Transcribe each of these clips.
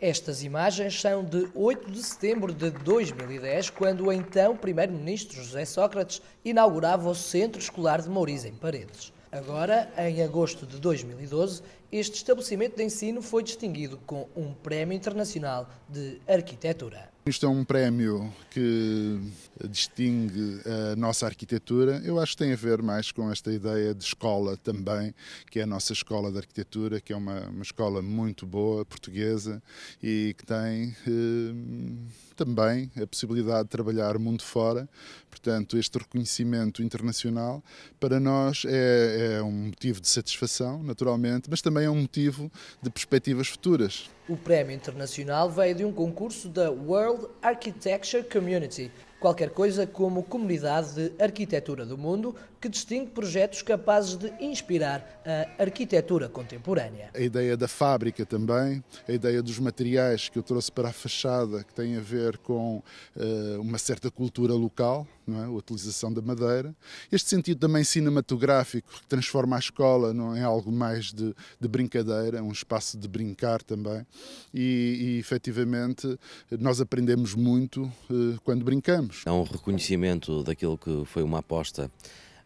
Estas imagens são de 8 de setembro de 2010, quando o então primeiro-ministro José Sócrates inaugurava o Centro Escolar de Mouriz em Paredes. Agora, em agosto de 2012, este estabelecimento de ensino foi distinguido com um Prémio Internacional de Arquitetura. Isto é um prémio que distingue a nossa arquitetura. Eu acho que tem a ver mais com esta ideia de escola também, que é a nossa escola de arquitetura, que é uma, uma escola muito boa, portuguesa, e que tem eh, também a possibilidade de trabalhar mundo fora. Portanto, este reconhecimento internacional para nós é, é um motivo de satisfação, naturalmente, mas também é um motivo de perspectivas futuras. O prémio internacional veio de um concurso da World architecture community. qualquer coisa como Comunidade de Arquitetura do Mundo, que distingue projetos capazes de inspirar a arquitetura contemporânea. A ideia da fábrica também, a ideia dos materiais que eu trouxe para a fachada, que tem a ver com uh, uma certa cultura local, é? a utilização da madeira. Este sentido também cinematográfico, que transforma a escola não é algo mais de, de brincadeira, um espaço de brincar também. E, e efetivamente nós aprendemos muito uh, quando brincamos temos. É um reconhecimento daquilo que foi uma aposta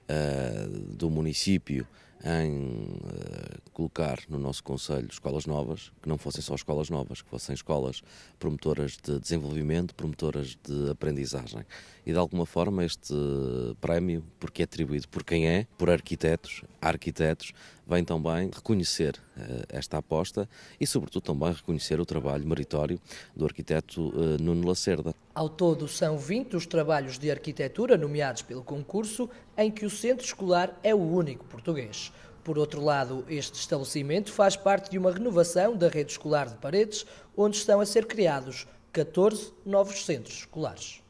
uh, do município em ah, colocar no nosso Conselho escolas novas, que não fossem só escolas novas, que fossem escolas promotoras de desenvolvimento, promotoras de aprendizagem. E de alguma forma este prémio, porque é atribuído por quem é, por arquitetos, arquitetos, vem também reconhecer uh, esta aposta e, sobretudo, também reconhecer o trabalho meritório do arquiteto uh, Nuno Lacerda. Ao todo, são 20 os trabalhos de arquitetura nomeados pelo concurso, em que o centro escolar é o único português. Por outro lado, este estabelecimento faz parte de uma renovação da rede escolar de Paredes, onde estão a ser criados 14 novos centros escolares.